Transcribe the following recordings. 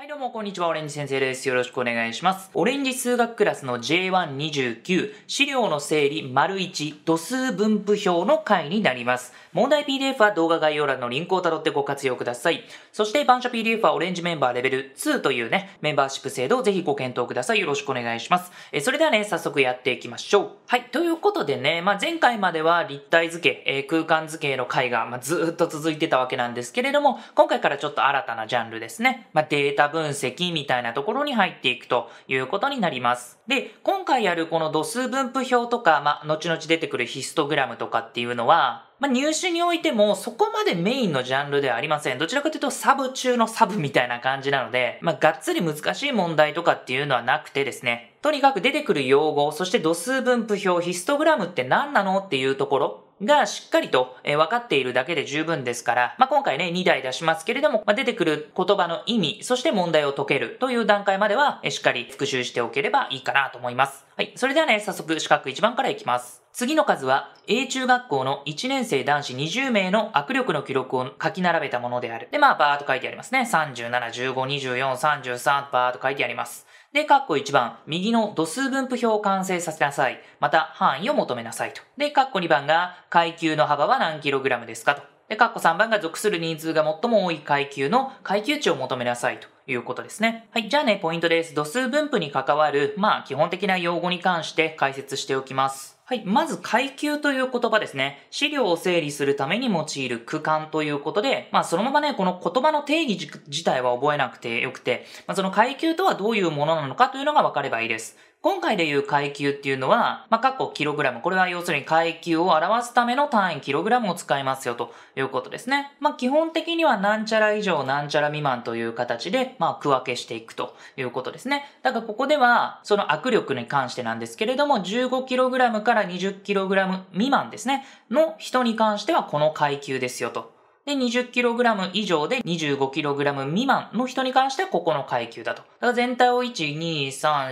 はいどうも、こんにちは。オレンジ先生です。よろしくお願いします。オレンジ数学クラスの J129、資料の整理丸1、度数分布表の回になります。問題 PDF は動画概要欄のリンクをたどってご活用ください。そして、版書 PDF はオレンジメンバーレベル2というね、メンバーシップ制度をぜひご検討ください。よろしくお願いします。えそれではね、早速やっていきましょう。はい、ということでね、まあ、前回までは立体図形、えー、空間図形の回が、まあ、ずっと続いてたわけなんですけれども、今回からちょっと新たなジャンルですね。まあ、データ分析みたいなところに入っていくということになります。で、今回やるこの度数分布表とか、まあ、後々出てくるヒストグラムとかっていうのは、まあ、入試においてもそこまでメインのジャンルではありません。どちらかというとサブ中のサブみたいな感じなので、まあ、がっつり難しい問題とかっていうのはなくてですね、とにかく出てくる用語、そして度数分布表、ヒストグラムって何なのっていうところ、がしっかりと、えー、分かっているだけで十分ですから、まあ、今回ね、2台出しますけれども、まあ、出てくる言葉の意味、そして問題を解けるという段階までは、えー、しっかり復習しておければいいかなと思います。はい。それではね、早速四角1番からいきます。次の数は、A 中学校の1年生男子20名の握力の記録を書き並べたものである。で、まあ、バーっと書いてありますね。37、15、24、33、バーっと書いてあります。で、カッコ1番、右の度数分布表を完成させなさい。また、範囲を求めなさいと。で、ッコ2番が、階級の幅は何キログラムですかと。で、ッコ3番が属する人数が最も多い階級の階級値を求めなさいということですね。はい、じゃあね、ポイントです。度数分布に関わる、まあ、基本的な用語に関して解説しておきます。はい。まず階級という言葉ですね。資料を整理するために用いる区間ということで、まあそのままね、この言葉の定義自体は覚えなくてよくて、まあその階級とはどういうものなのかというのが分かればいいです。今回でいう階級っていうのは、まあ、過去キログラム。これは要するに階級を表すための単位キログラムを使いますよということですね。まあ、基本的にはなんちゃら以上なんちゃら未満という形で、まあ、区分けしていくということですね。だからここでは、その握力に関してなんですけれども、15キログラムから20キログラム未満ですね。の人に関してはこの階級ですよとで、20kg 以上で 25kg 未満の人に関してはここの階級だと。だから全体を1、2、3、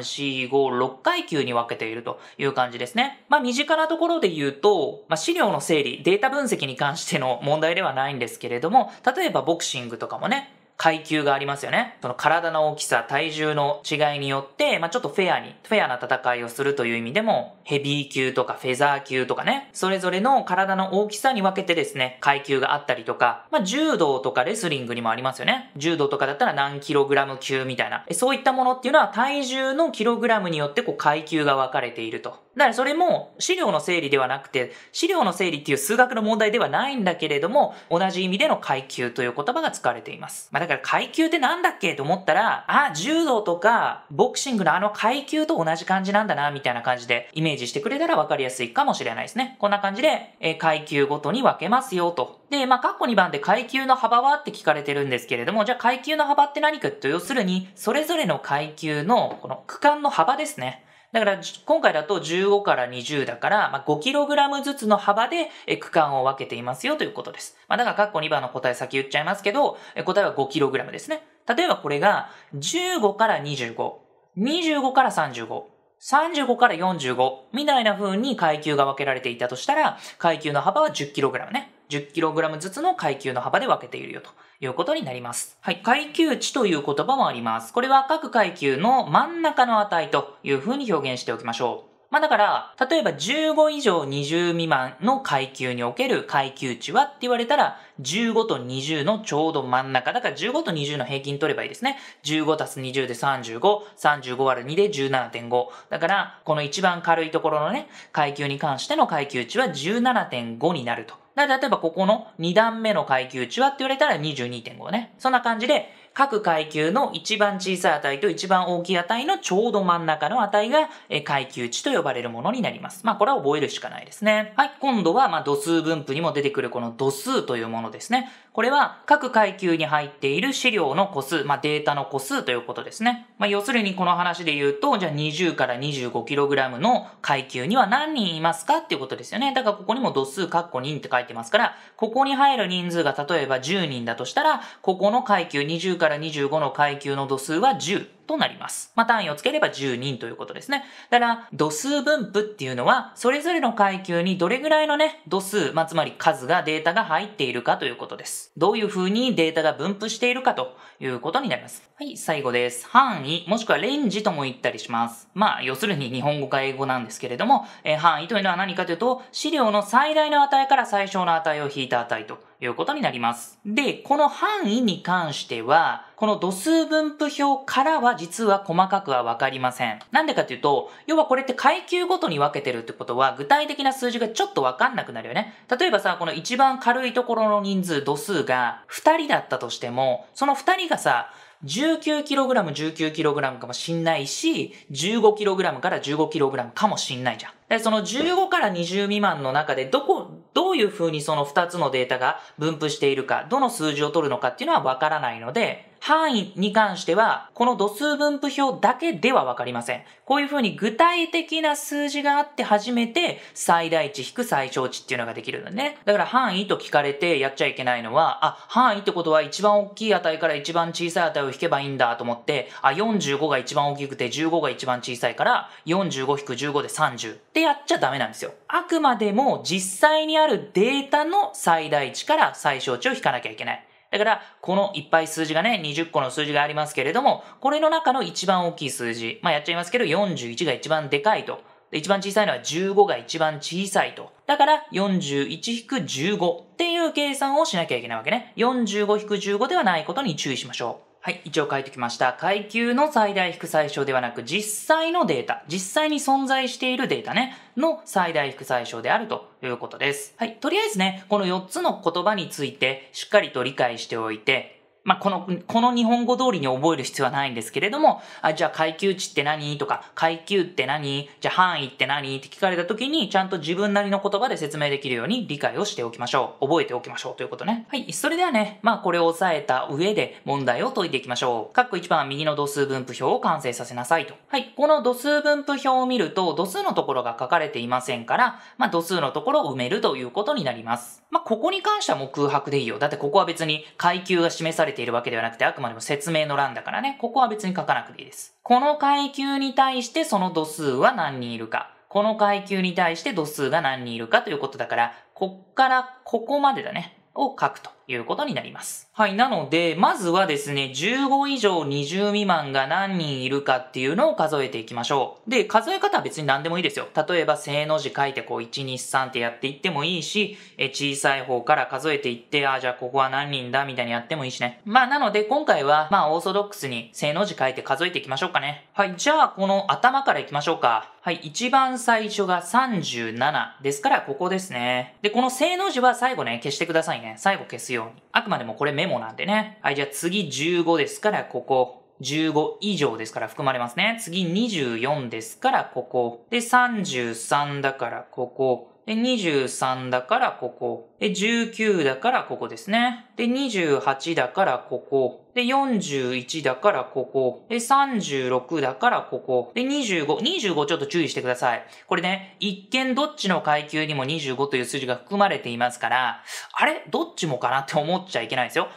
4、5、6階級に分けているという感じですね。まあ身近なところで言うと、まあ資料の整理、データ分析に関しての問題ではないんですけれども、例えばボクシングとかもね、階級がありますよね。その体の大きさ、体重の違いによって、まあ、ちょっとフェアに、フェアな戦いをするという意味でも、ヘビー級とかフェザー級とかね、それぞれの体の大きさに分けてですね、階級があったりとか、まあ、柔道とかレスリングにもありますよね。柔道とかだったら何キログラム級みたいな、そういったものっていうのは体重のキログラムによってこう階級が分かれていると。だからそれも資料の整理ではなくて、資料の整理っていう数学の問題ではないんだけれども、同じ意味での階級という言葉が使われています。まあだから階級ってなんだっけと思ったら、あ、柔道とかボクシングのあの階級と同じ感じなんだな、みたいな感じでイメージしてくれたらわかりやすいかもしれないですね。こんな感じで、え階級ごとに分けますよと。で、まあ、ッコ2番で階級の幅はって聞かれてるんですけれども、じゃあ階級の幅って何かと、要するに、それぞれの階級の、この区間の幅ですね。だから今回だと15から20だから、まあ、5kg ずつの幅で区間を分けていますよということです。まあ、だからッコ2番の答え先言っちゃいますけど、答えは 5kg ですね。例えばこれが15から25、25から35、35から45みたいな風に階級が分けられていたとしたら、階級の幅は 10kg ね。10kg ずつの階級の幅で分けているよということになります。はい。階級値という言葉もあります。これは各階級の真ん中の値というふうに表現しておきましょう。まあだから、例えば15以上20未満の階級における階級値はって言われたら、15と20のちょうど真ん中。だから15と20の平均取ればいいですね。15たす20で35、35割る2で17.5。だから、この一番軽いところのね、階級に関しての階級値は17.5になると。だから例えばここの2段目の階級値はって言われたら22.5ね。そんな感じで、各階級の一番小さい値と一番大きい値のちょうど真ん中の値が階級値と呼ばれるものになります。まあこれは覚えるしかないですね。はい、今度はま度数分布にも出てくるこの度数というものですね。これは各階級に入っている資料の個数、まあ、データの個数ということですね。まあ、要するにこの話で言うと、じゃあ20から 25kg の階級には何人いますかっていうことですよね。だからここにも度数括弧人って書いてますから、ここに入る人数が例えば10人だとしたら、ここの階級、20から25の階級の度数は10。となります。まあ、単位をつければ10人ということですね。だから、度数分布っていうのは、それぞれの階級にどれぐらいのね、度数、まあ、つまり数が、データが入っているかということです。。どういう風にデータが分布しているかということになります。はい、最後です。範囲、もしくはレンジとも言ったりします。まあ、要するに日本語か英語なんですけれども、えー、範囲というのは何かというと、資料の最大の値から最小の値を引いた値ということになります。で、この範囲に関しては、この度数分布表からは実は細かくはわかりません。なんでかっていうと、要はこれって階級ごとに分けてるってことは、具体的な数字がちょっとわかんなくなるよね。例えばさ、この一番軽いところの人数、度数が2人だったとしても、その2人がさ、19kg、19kg かもしんないし、15kg から 15kg かもしんないじゃん。で、その15から20未満の中でどこ、どういうふうにその2つのデータが分布しているか、どの数字を取るのかっていうのはわからないので、範囲に関しては、この度数分布表だけではわかりません。こういうふうに具体的な数字があって初めて、最大値引く最小値っていうのができるんだね。だから範囲と聞かれてやっちゃいけないのは、あ、範囲ってことは一番大きい値から一番小さい値を引けばいいんだと思って、あ、45が一番大きくて15が一番小さいから、45引く15で30ってやっちゃダメなんですよ。あくまでも実際にあるデータの最大値から最小値を引かなきゃいけない。だから、このいっぱい数字がね、20個の数字がありますけれども、これの中の一番大きい数字、まあやっちゃいますけど、41が一番でかいと。一番小さいのは15が一番小さいと。だから41-15っていう計算をしなきゃいけないわけね。45-15ではないことに注意しましょう。はい、一応書いてきました。階級の最大引く最小ではなく、実際のデータ、実際に存在しているデータね、の最大引く最小であるということです。はい、とりあえずね、この4つの言葉についてしっかりと理解しておいて、まあ、この、この日本語通りに覚える必要はないんですけれども、あ、じゃあ階級値って何とか、階級って何じゃあ範囲って何って聞かれた時に、ちゃんと自分なりの言葉で説明できるように理解をしておきましょう。覚えておきましょうということね。はい。それではね、まあ、これを押さえた上で問題を解いていきましょう。括弧1番右の度数分布表を完成させなさいと。はい。この度数分布表を見ると、度数のところが書かれていませんから、まあ、度数のところを埋めるということになります。まあ、ここに関してはもう空白でいいよ。だってここは別に階級が示されてているわけではなくて、あくまでも説明の欄だからね、ここは別に書かなくていいです。この階級に対してその度数は何人いるか。この階級に対して度数が何人いるかということだから、こっからここまでだね、を書くと。いうことになります。はい。なので、まずはですね、15以上20未満が何人いるかっていうのを数えていきましょう。で、数え方は別に何でもいいですよ。例えば、正の字書いてこう、1、2、3ってやっていってもいいし、え小さい方から数えていって、ああ、じゃあここは何人だみたいにやってもいいしね。まあ、なので、今回は、まあ、オーソドックスに正の字書いて数えていきましょうかね。はい。じゃあ、この頭からいきましょうか。はい。一番最初が37ですから、ここですね。で、この正の字は最後ね、消してくださいね。最後消すよ。ように。あくまでもこれメモなんでね。はい、じゃあ次15ですから、ここ。15以上ですから含まれますね。次24ですから、ここ。で、33だから、ここ。で、23だからここ。で、19だからここですね。で、28だからここ。で、41だからここ。で、36だからここ。で、25。25ちょっと注意してください。これね、一見どっちの階級にも25という数字が含まれていますから、あれどっちもかなって思っちゃいけないですよ。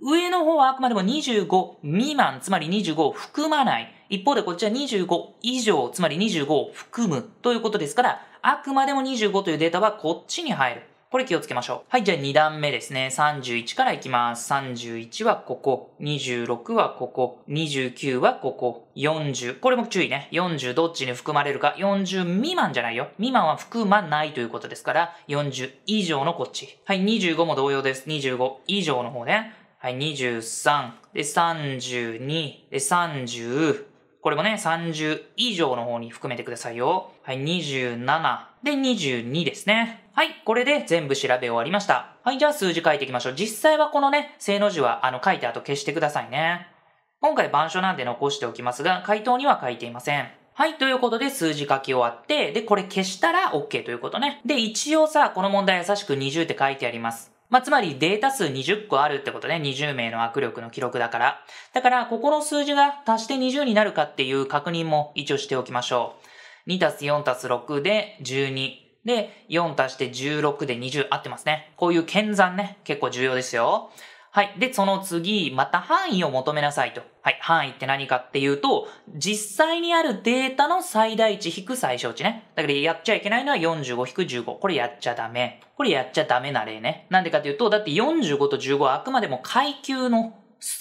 上の方はあくまでも25未満、つまり25を含まない。一方でこっちは25以上、つまり25を含むということですから、あくまでも25というデータはこっちに入る。これ気をつけましょう。はい、じゃあ2段目ですね。31からいきます。31はここ。26はここ。29はここ。40。これも注意ね。40どっちに含まれるか。40未満じゃないよ。未満は含まないということですから、40以上のこっち。はい、25も同様です。25以上の方ね。はい、23。で、32。で、30。これもね、30以上の方に含めてくださいよ。はい、27。で、22ですね。はい、これで全部調べ終わりました。はい、じゃあ数字書いていきましょう。実際はこのね、正の字はあの書いた後消してくださいね。今回板書なんで残しておきますが、回答には書いていません。はい、ということで数字書き終わって、で、これ消したら OK ということね。で、一応さ、この問題優しく20って書いてあります。まあ、つまりデータ数20個あるってことね。20名の握力の記録だから。だから、ここの数字が足して20になるかっていう確認も一応しておきましょう。2たす4たす6で12。で、4足して16で20合ってますね。こういう検算ね、結構重要ですよ。はい。で、その次、また範囲を求めなさいと。はい。範囲って何かっていうと、実際にあるデータの最大値引く最小値ね。だからやっちゃいけないのは45引く15。これやっちゃダメ。これやっちゃダメな例ね。なんでかっていうと、だって45と15はあくまでも階級の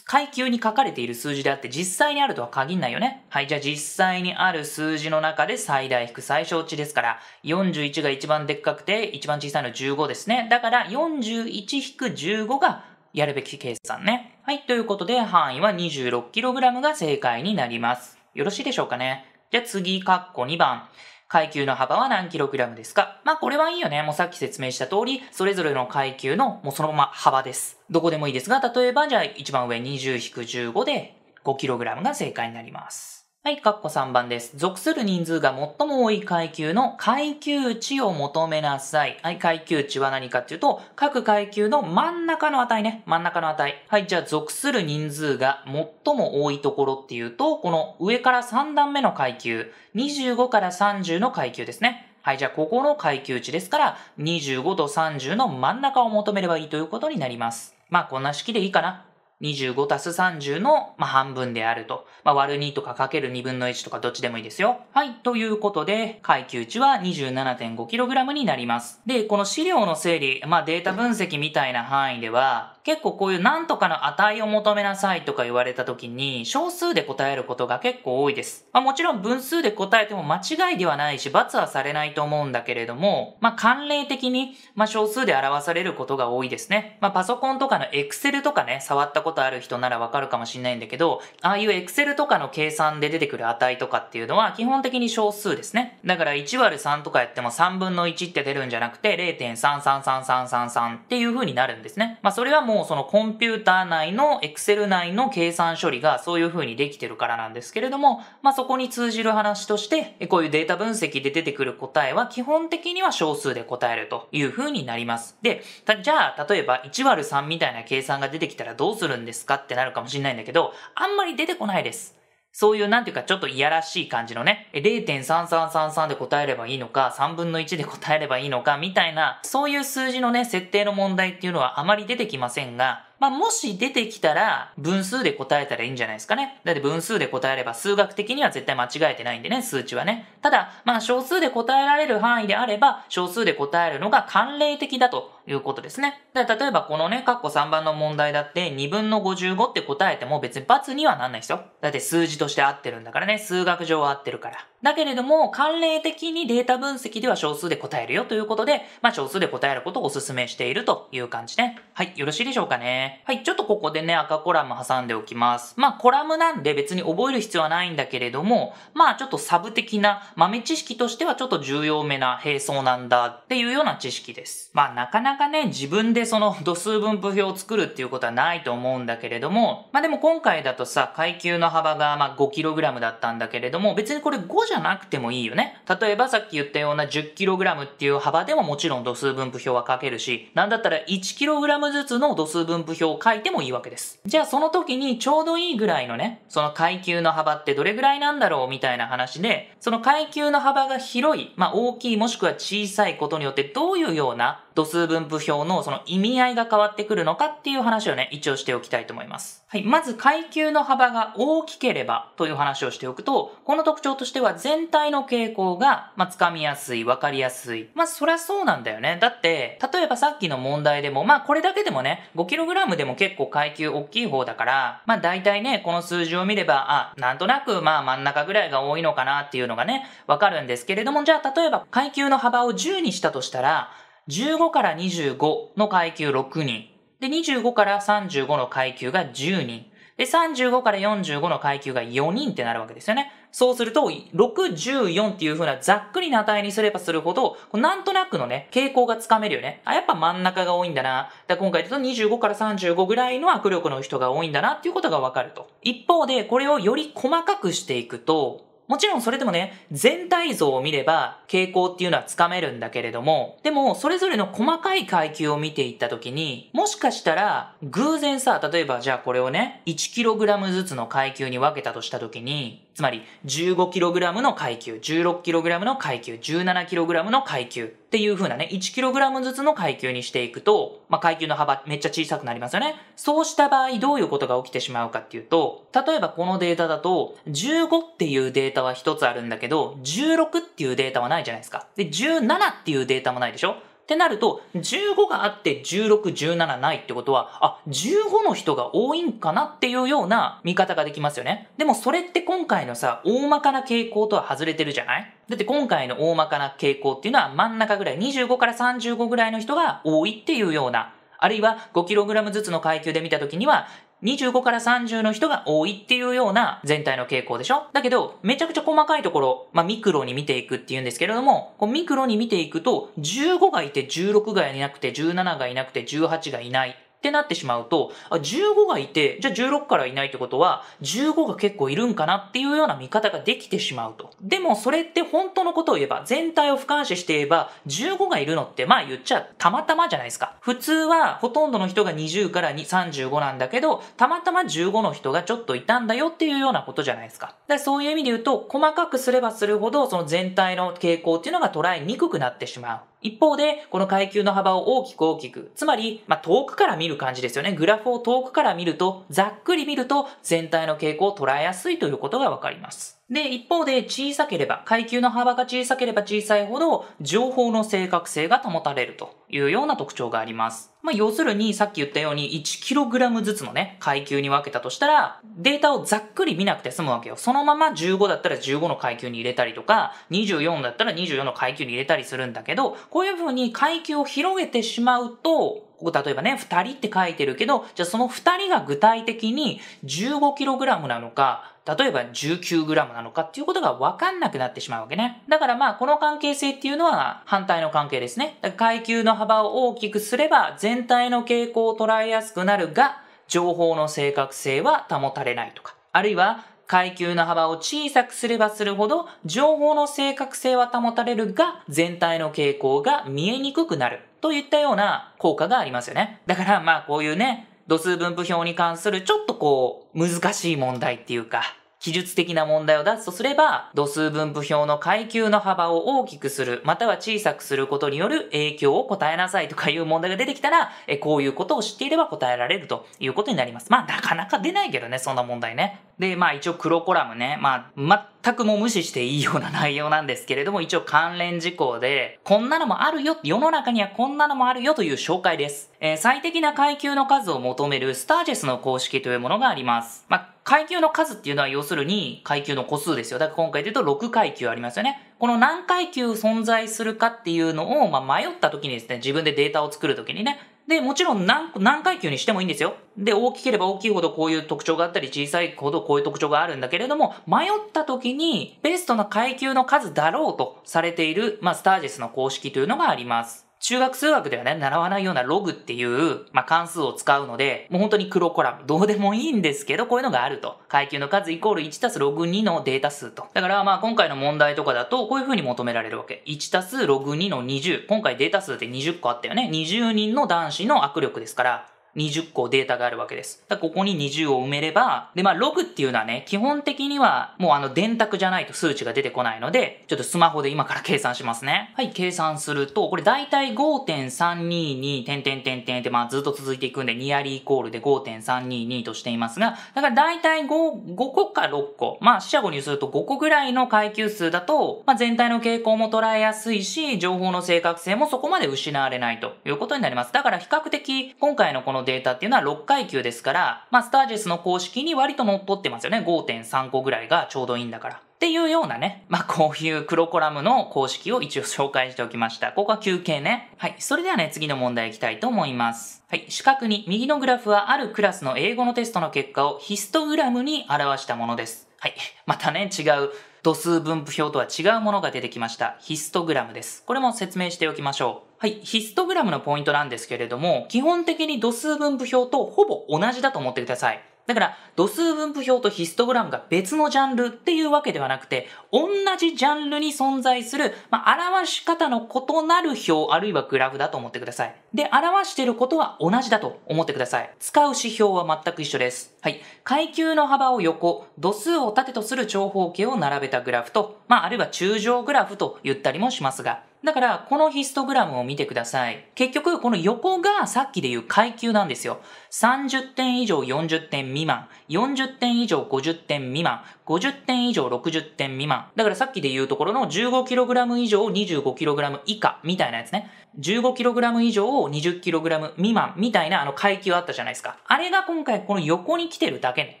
階級に書かれている数字であって実際にあるとは限んないよね。はい、じゃあ実際にある数字の中で最大引く最小値ですから、41が一番でっかくて一番小さいの15ですね。だから41引く15がやるべき計算ね。はい。ということで、範囲は 26kg が正解になります。よろしいでしょうかね。じゃあ次、カッコ2番。階級の幅は何 kg ですかまあこれはいいよね。もうさっき説明した通り、それぞれの階級のもうそのまま幅です。どこでもいいですが、例えばじゃあ一番上20-15で 5kg が正解になります。はい、括弧3番です。属する人数が最も多い階級の階級値を求めなさい。はい、階級値は何かっていうと、各階級の真ん中の値ね。真ん中の値。はい、じゃあ属する人数が最も多いところっていうと、この上から3段目の階級、25から30の階級ですね。はい、じゃあここの階級値ですから、25と30の真ん中を求めればいいということになります。まあこんな式でいいかな。25たす30の、まあ、半分であると。まあ、割る2とかかける2分の1とかどっちでもいいですよ。はい。ということで、階級値は 27.5kg になります。で、この資料の整理、まあ、データ分析みたいな範囲では、結構こういう何とかの値を求めなさいとか言われた時に、小数で答えることが結構多いです。まあ、もちろん分数で答えても間違いではないし、罰はされないと思うんだけれども、まあ、慣例的に、まあ、小数で表されることが多いですね。まあ、パソコンとかの Excel とかね、触ったことことある人ならわかるかもしれないんだけど、ああいう Excel とかの計算で出てくる値とかっていうのは基本的に小数ですね。だから1割3とかやっても3分の1って出るんじゃなくて0.333333っていう風になるんですね。まあそれはもうそのコンピューター内の Excel 内の計算処理がそういう風にできてるからなんですけれども、まあそこに通じる話として、こういうデータ分析で出てくる答えは基本的には小数で答えるという風になります。で、じゃあ例えば1割3みたいな計算が出てきたらどうするるんですかってなるかもしれないんだけど、あんまり出てこないです。そういうなんていうかちょっといやらしい感じのね、0.3333で答えればいいのか、3分の1で答えればいいのか、みたいな、そういう数字のね、設定の問題っていうのはあまり出てきませんが、まあ、もし出てきたら、分数で答えたらいいんじゃないですかね。だって分数で答えれば、数学的には絶対間違えてないんでね、数値はね。ただ、まあ、数で答えられる範囲であれば、小数で答えるのが慣例的だということですね。で例えばこのね、カッコ3番の問題だって2分の55って答えても別に罰にはなんないですよ。だって数字として合ってるんだからね、数学上は合ってるから。だけれども、慣例的にデータ分析では小数で答えるよということで、まあ数で答えることをお勧めしているという感じね。はい、よろしいでしょうかね。はい、ちょっとここでね、赤コラム挟んでおきます。まあ、コラムなんで別に覚える必要はないんだけれども、まあ、ちょっとサブ的な豆知識としてはちょっと重要めな並走なんだっていうような知識です。まあ、なかなかね、自分でその度数分布表を作るっていうことはないと思うんだけれども、まあでも今回だとさ、階級の幅がまあ 5kg だったんだけれども、別にこれ5じゃなくてもいいよね。例えばさっき言ったような 10kg っていう幅でももちろん度数分布表は書けるし、なんだったら 1kg ずつの度数分布表を書いてもいいわけです。じゃあその時にちょうどいいぐらいのね、その階級の幅ってどれぐらいなんだろうみたいな話で、その階級の幅が広い、まあ大きいもしくは小さいことによってどういうような度数分布表のその意味合いが変わってくるのかっていう話をね、一応しておきたいと思います。はい。まず階級の幅が大きければという話をしておくと、この特徴としては全体の傾向が、まあ、かみやすい、わかりやすい。まあ、そりゃそうなんだよね。だって、例えばさっきの問題でも、まあ、これだけでもね、5kg ームでも結構階級大きい方だから、まあ大体ね、この数字を見れば、あ、なんとなくまあ真ん中ぐらいが多いのかなっていうのがね、わかるんですけれども、じゃあ例えば階級の幅を10にしたとしたら、15から25の階級6人、で、25から35の階級が10人、で、35から45の階級が4人ってなるわけですよね。そうすると、614っていう風なざっくりな値にすればするほど、なんとなくのね、傾向がつかめるよね。あ、やっぱ真ん中が多いんだな。だ今回だと25から35ぐらいの握力の人が多いんだなっていうことがわかると。一方で、これをより細かくしていくと、もちろんそれでもね、全体像を見れば傾向っていうのはつかめるんだけれども、でもそれぞれの細かい階級を見ていった時に、もしかしたら偶然さ、例えばじゃあこれをね、1kg ずつの階級に分けたとした時に、つまり 15kg の階級、16kg の階級、17kg の階級っていう風なね、1kg ずつの階級にしていくと、まあ、階級の幅めっちゃ小さくなりますよね。そうした場合どういうことが起きてしまうかっていうと、例えばこのデータだと、15っていうデータは1つあるんだけど、16っていうデータはないじゃないですか。で、17っていうデータもないでしょってなると、15があって16、17ないってことは、あ、15の人が多いんかなっていうような見方ができますよね。でもそれって今回のさ、大まかな傾向とは外れてるじゃないだって今回の大まかな傾向っていうのは真ん中ぐらい、25から35ぐらいの人が多いっていうようなあるいは 5kg ずつの階級で見た時には25から30の人が多いっていうような全体の傾向でしょだけど、めちゃくちゃ細かいところ、まあ、ミクロに見ていくっていうんですけれども、こうミクロに見ていくと、15がいて16がいなくて17がいなくて18がいない。ってなってしまうと、あ15がいて、じゃあ16からいないってことは、15が結構いるんかなっていうような見方ができてしまうと。でもそれって本当のことを言えば、全体を俯瞰視して言えば、15がいるのって、まあ言っちゃたまたまじゃないですか。普通はほとんどの人が20から35なんだけど、たまたま15の人がちょっといたんだよっていうようなことじゃないですか。だそういう意味で言うと、細かくすればするほど、その全体の傾向っていうのが捉えにくくなってしまう。一方で、この階級の幅を大きく大きく、つまり、まあ、遠くから見る感じですよね。グラフを遠くから見ると、ざっくり見ると、全体の傾向を捉えやすいということがわかります。で、一方で小さければ、階級の幅が小さければ小さいほど、情報の正確性が保たれるというような特徴があります。まあ、要するに、さっき言ったように 1kg ずつのね、階級に分けたとしたら、データをざっくり見なくて済むわけよ。そのまま15だったら15の階級に入れたりとか、24だったら24の階級に入れたりするんだけど、こういうふうに階級を広げてしまうと、ここ例えばね、2人って書いてるけど、じゃあその2人が具体的に 15kg なのか、例えば 19g なのかっていうことが分かんなくなってしまうわけね。だからまあこの関係性っていうのは反対の関係ですね。階級の幅を大きくすれば全体の傾向を捉えやすくなるが、情報の正確性は保たれないとか、あるいは階級の幅を小さくすればするほど情報の正確性は保たれるが全体の傾向が見えにくくなるといったような効果がありますよね。だからまあこういうね、度数分布表に関するちょっとこう難しい問題っていうか記述的な問題を出すとすれば、度数分布表の階級の幅を大きくする、または小さくすることによる影響を答えなさいとかいう問題が出てきたら、えこういうことを知っていれば答えられるということになります。まあ、なかなか出ないけどね、そんな問題ね。で、まあ一応黒コラムね、まあ全くも無視していいような内容なんですけれども、一応関連事項で、こんなのもあるよ、世の中にはこんなのもあるよという紹介です。えー、最適な階級の数を求めるスタージェスの公式というものがあります。まあ階級の数っていうのは要するに階級の個数ですよ。だから今回で言うと6階級ありますよね。この何階級存在するかっていうのを、まあ、迷った時にですね、自分でデータを作る時にね。で、もちろん何何階級にしてもいいんですよ。で、大きければ大きいほどこういう特徴があったり、小さいほどこういう特徴があるんだけれども、迷った時にベストな階級の数だろうとされている、まあ、スタージェスの公式というのがあります。中学数学ではね、習わないようなログっていう、まあ、関数を使うので、もう本当に黒コラム、どうでもいいんですけど、こういうのがあると。階級の数イコール1たすログ2のデータ数と。だからまあ今回の問題とかだと、こういう風に求められるわけ。1たすログ2の20。今回データ数って20個あったよね。20人の男子の握力ですから、20個データがあるわけです。ここに20を埋めれば、で、まあ、ログっていうのはね、基本的には、もうあの、電卓じゃないと数値が出てこないので、ちょっとスマホで今から計算しますね。はい、計算すると、これ大体5.322点点点点って、まあ、ずっと続いていくんで、ニアリーイコールで5.322としていますが、だから大体 5, 5個か6個、まあ、四捨五入すると5個ぐらいの階級数だと、まあ、全体の傾向も捉えやすいし、情報の正確性もそこまで失われないということになります。だから比較的、今回のこのデータっていうのは6階級ですから、まあ、スタージェスの公式に割と乗っ取ってますよね。5.3個ぐらいがちょうどいいんだから。っていうようなね、まあ、こういう黒コラムの公式を一応紹介しておきました。ここは休憩ね。はい。それではね、次の問題いきたいと思います。はい。四角に右のグラフはあるクラスの英語のテストの結果をヒストグラムに表したものです。はい。またね、違う度数分布表とは違うものが出てきました。ヒストグラムです。これも説明しておきましょう。はい、ヒストグラムのポイントなんですけれども、基本的に度数分布表とほぼ同じだと思ってください。だから、度数分布表とヒストグラムが別のジャンルっていうわけではなくて、同じジャンルに存在する、まあ、表し方の異なる表、あるいはグラフだと思ってください。で、表していることは同じだと思ってください。使う指標は全く一緒です。はい。階級の幅を横、度数を縦とする長方形を並べたグラフと、まあ、あるいは中上グラフと言ったりもしますが、だから、このヒストグラムを見てください。結局、この横がさっきで言う階級なんですよ。30点以上40点未満、40点以上50点未満、50点以上60点未満。だからさっきで言うところの 15kg 以上 25kg 以下みたいなやつね。15kg 以上を 20kg 未満みたいなあの階級あったじゃないですか。あれが今回この横に来てるだけね。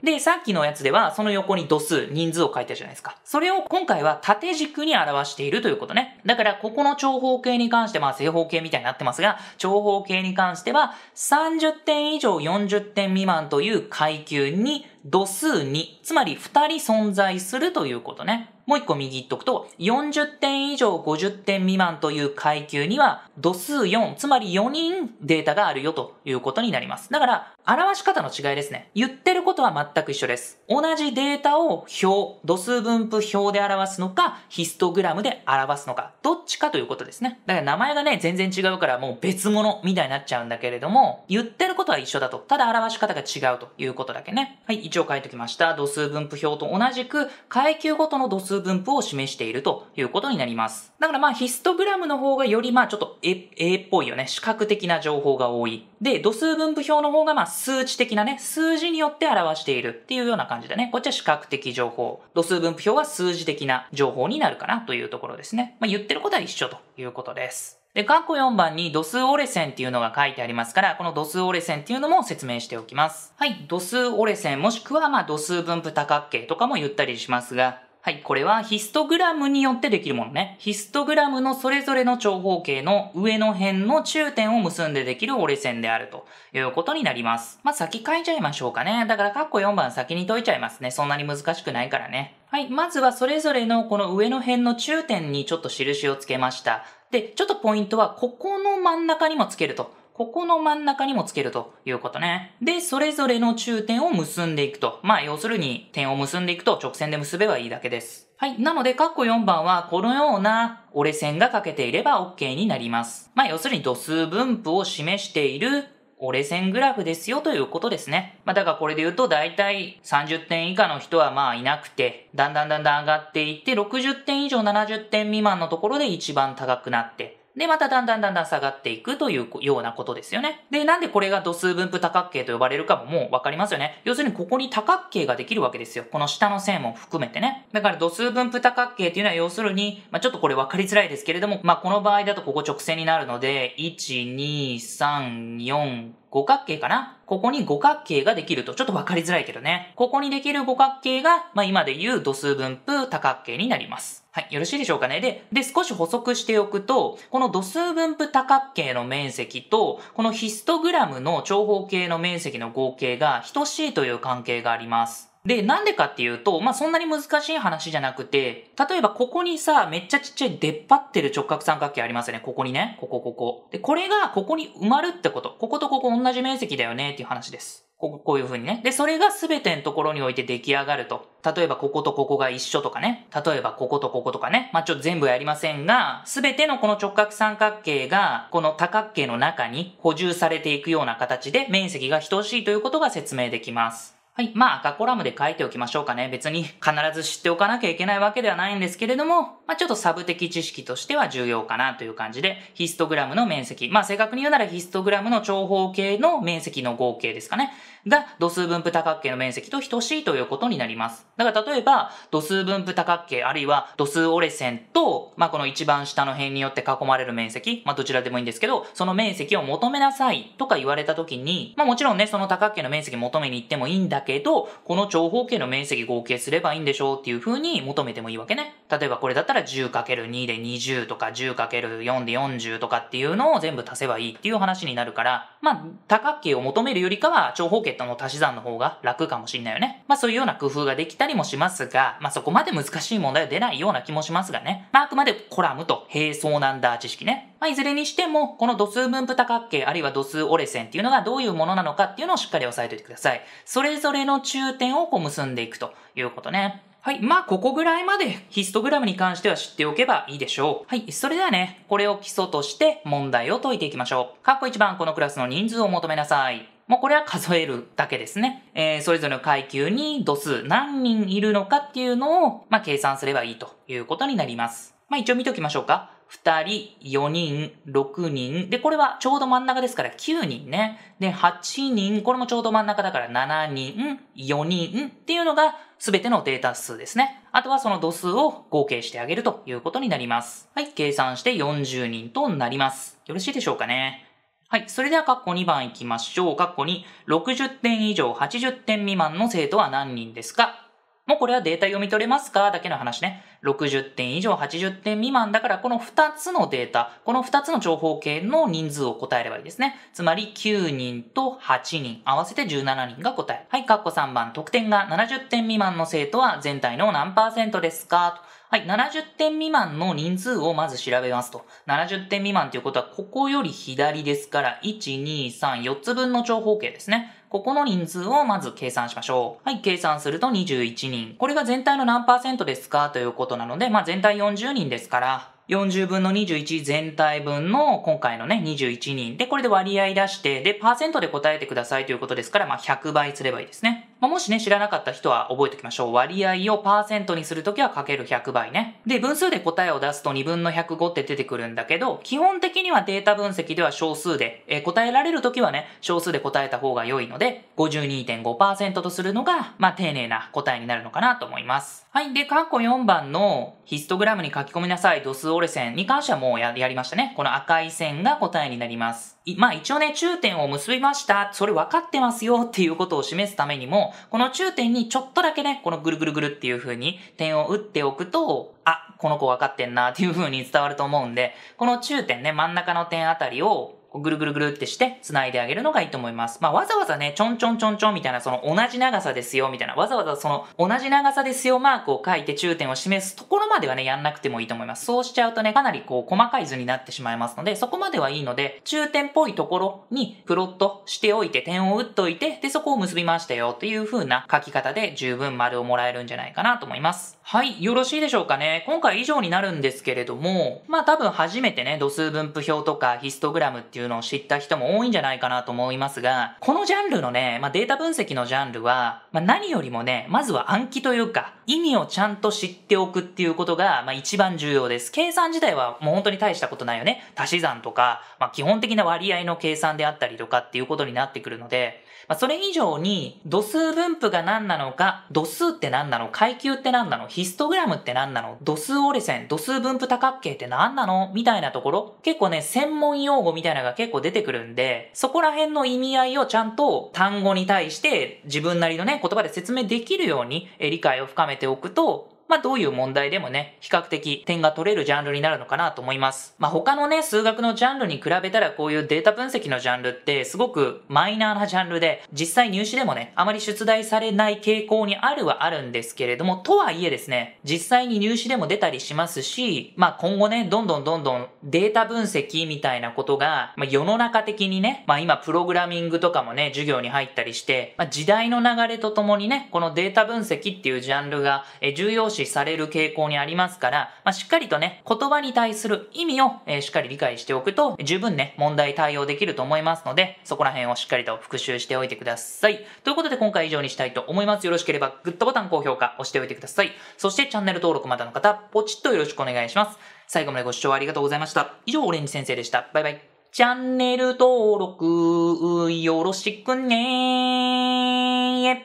で、さっきのやつではその横に度数、人数を書いたじゃないですか。それを今回は縦軸に表しているということね。だからここの長方形に関してまあ正方形みたいになってますが、長方形に関しては30点以上40点未満という階級に度数2、つまり2人存在するということね。もう一個右言っとくと、40点以上50点未満という階級には、度数4、つまり4人データがあるよということになります。だから、表し方の違いですね。言ってることは全く一緒です。同じデータを表、度数分布表で表すのか、ヒストグラムで表すのか、どっちかということですね。だから名前がね、全然違うからもう別物みたいになっちゃうんだけれども、言ってることは一緒だと。ただ表し方が違うということだけね。はい、一応書いておきました度数分布表と同じく階級ごとの度数分布を示しているということになります。だからまあヒストグラムの方がよりまあちょっと A, っぽいよね。視覚的な情報が多い。で、度数分布表の方がまあ数値的なね、数字によって表しているっていうような感じだね。こっちは視覚的情報。度数分布表は数字的な情報になるかなというところですね。まあ言ってることは一緒ということです。で、括弧4番に度数折れ線っていうのが書いてありますから、この度数折れ線っていうのも説明しておきます。はい、度数折れ線もしくはまあ度数分布多角形とかも言ったりしますが、はい、これはヒストグラムによってできるものね。ヒストグラムのそれぞれの長方形の上の辺の中点を結んでできる折れ線であるということになります。まあ、先書いちゃいましょうかね。だから、括弧4番先に解いちゃいますね。そんなに難しくないからね。はい、まずはそれぞれのこの上の辺の中点にちょっと印をつけました。で、ちょっとポイントは、ここの真ん中にもつけると。ここの真ん中にもつけるということね。で、それぞれの中点を結んでいくと。まあ、要するに点を結んでいくと直線で結べばいいだけです。はい。なので、カッコ4番はこのような折れ線がかけていれば OK になります。まあ、要するに度数分布を示している折れ線グラフですよということですね。まあ、だからこれで言うと大体30点以下の人はまあいなくて、だんだんだんだん上がっていって、60点以上70点未満のところで一番高くなって、で、まただんだんだんだん下がっていくというようなことですよね。で、なんでこれが度数分布多角形と呼ばれるかももうわかりますよね。要するにここに多角形ができるわけですよ。この下の線も含めてね。だから度数分布多角形っていうのは要するに、まあ、ちょっとこれわかりづらいですけれども、まあ、この場合だとここ直線になるので、1、2、3、4、五角形かなここに五角形ができると、ちょっとわかりづらいけどね。ここにできる五角形が、まあ、今で言う度数分布多角形になります。はい、よろしいでしょうかね。で、で、少し補足しておくと、この度数分布多角形の面積と、このヒストグラムの長方形の面積の合計が等しいという関係があります。で、なんでかっていうと、まあ、そんなに難しい話じゃなくて、例えばここにさ、めっちゃちっちゃい出っ張ってる直角三角形ありますよね。ここにね。ここ、ここ。で、これがここに埋まるってこと。こことここ同じ面積だよねっていう話です。ここ、こういう風にね。で、それがすべてのところにおいて出来上がると。例えばこことここが一緒とかね。例えばこことこことかね。まあ、ちょっと全部やりませんが、すべてのこの直角三角形が、この多角形の中に補充されていくような形で面積が等しいということが説明できます。はい。まあ、赤コラムで書いておきましょうかね。別に必ず知っておかなきゃいけないわけではないんですけれども、まあ、ちょっとサブ的知識としては重要かなという感じで、ヒストグラムの面積。まあ、正確に言うならヒストグラムの長方形の面積の合計ですかね。が、度数分布多角形の面積と等しいということになります。だから例えば、度数分布多角形、あるいは度数折れ線と、まあ、この一番下の辺によって囲まれる面積、まあ、どちらでもいいんですけど、その面積を求めなさいとか言われた時に、まあ、もちろんね、その多角形の面積求めに行ってもいいんだけど、この長方形の面積合計すればいいんでしょうっていう風に求めてもいいわけね。例えばこれだったら 10×2 で20とか 10×4 で40とかっていうのを全部足せばいいっていう話になるから、まあ、多角形を求めるよりかは長方形との足し算の方が楽かもしんないよね。まあそういうような工夫ができたりもしますが、まあそこまで難しい問題は出ないような気もしますがね。まああくまでコラムと並走なんだ知識ね。まあ、いずれにしても、この度数分布多角形あるいは度数折れ線っていうのがどういうものなのかっていうのをしっかり押さえておいてください。それぞれれの中点をこう結んでいくということね。はい。まあ、ここぐらいまでヒストグラムに関しては知っておけばいいでしょう。はい。それではね、これを基礎として問題を解いていきましょう。括弧1番、このクラスの人数を求めなさい。もうこれは数えるだけですね。えー、それぞれの階級に度数何人いるのかっていうのを、まあ、計算すればいいということになります。まあ、一応見ておきましょうか。2人、4人、6人。で、これはちょうど真ん中ですから9人ね。で、8人、これもちょうど真ん中だから7人、4人っていうのが全てのデータ数ですね。あとはその度数を合計してあげるということになります。はい、計算して40人となります。よろしいでしょうかね。はい。それでは、ッコ2番行きましょう。ッコ2、60点以上80点未満の生徒は何人ですかもうこれはデータ読み取れますかだけの話ね。60点以上、80点未満だから、この2つのデータ、この2つの長方形の人数を答えればいいですね。つまり9人と8人、合わせて17人が答え。はい、カッコ3番、得点が70点未満の生徒は全体の何パーセントですかはい、70点未満の人数をまず調べますと。70点未満ということは、ここより左ですから、1、2、3、4つ分の長方形ですね。ここの人数をまず計算しましょう。はい、計算すると21人。これが全体の何パーセントですかということなので、まあ全体40人ですから、40分の21全体分の今回のね、21人。で、これで割合出して、で、パーセントで答えてくださいということですから、まあ100倍すればいいですね。まあ、もしね、知らなかった人は覚えておきましょう。割合をパーセントにするときはかける100倍ね。で、分数で答えを出すと2分の105って出てくるんだけど、基本的にはデータ分析では少数で、えー、答えられるときはね、少数で答えた方が良いので、52.5%とするのが、まあ、丁寧な答えになるのかなと思います。はい。で、括弧4番のヒストグラムに書き込みなさい度数折れ線に関してはもうやりましたね。この赤い線が答えになります。まあ一応ね、中点を結びました。それ分かってますよっていうことを示すためにも、この中点にちょっとだけね、このぐるぐるぐるっていう風に点を打っておくと、あ、この子分かってんなっていう風に伝わると思うんで、この中点ね、真ん中の点あたりをぐるぐるぐるってして繋いであげるのがいいと思います。まあ、わざわざね、ちょんちょんちょんちょんみたいな、その同じ長さですよみたいな、わざわざその同じ長さですよマークを書いて中点を示すところまではね、やんなくてもいいと思います。そうしちゃうとね、かなりこう細かい図になってしまいますので、そこまではいいので、中点っぽいところにプロットしておいて、点を打っといて、で、そこを結びましたよという風な書き方で十分丸をもらえるんじゃないかなと思います。はい、よろしいでしょうかね。今回以上になるんですけれども、まあ多分初めてね、度数分布表とかヒストグラムっていううのを知った人も多いんじゃないかなと思いますが、このジャンルのね、まあ、データ分析のジャンルは、まあ、何よりもね、まずは暗記というか、意味をちゃんと知っておくっていうことが、まあ、一番重要です。計算自体はもう本当に大したことないよね。足し算とか、まあ、基本的な割合の計算であったりとかっていうことになってくるので、まあ、それ以上に、度数分布が何なのか、度数って何なの、階級って何なの、ヒストグラムって何なの、度数折れ線、度数分布多角形って何なのみたいなところ、結構ね、専門用語みたいなのが結構出てくるんで、そこら辺の意味合いをちゃんと単語に対して自分なりのね、言葉で説明できるように理解を深めておくと、まあ、どういう問題でもね、比較的点が取れるジャンルになるのかなと思います。まあ、他のね、数学のジャンルに比べたらこういうデータ分析のジャンルってすごくマイナーなジャンルで、実際入試でもね、あまり出題されない傾向にあるはあるんですけれども、とはいえですね、実際に入試でも出たりしますし、まあ、今後ね、どんどんどんどんデータ分析みたいなことが、まあ、世の中的にね、まあ、今プログラミングとかもね、授業に入ったりして、まあ、時代の流れとともにね、このデータ分析っていうジャンルが重要視される傾向にありますから、まあ、しっかりとね、言葉に対する意味を、えー、しっかり理解しておくと、十分ね、問題対応できると思いますので、そこら辺をしっかりと復習しておいてください。ということで今回以上にしたいと思います。よろしければグッドボタン、高評価押しておいてください。そしてチャンネル登録まだの方、ポチッとよろしくお願いします。最後までご視聴ありがとうございました。以上、オレンジ先生でした。バイバイ。チャンネル登録よろしくね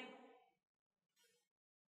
ー。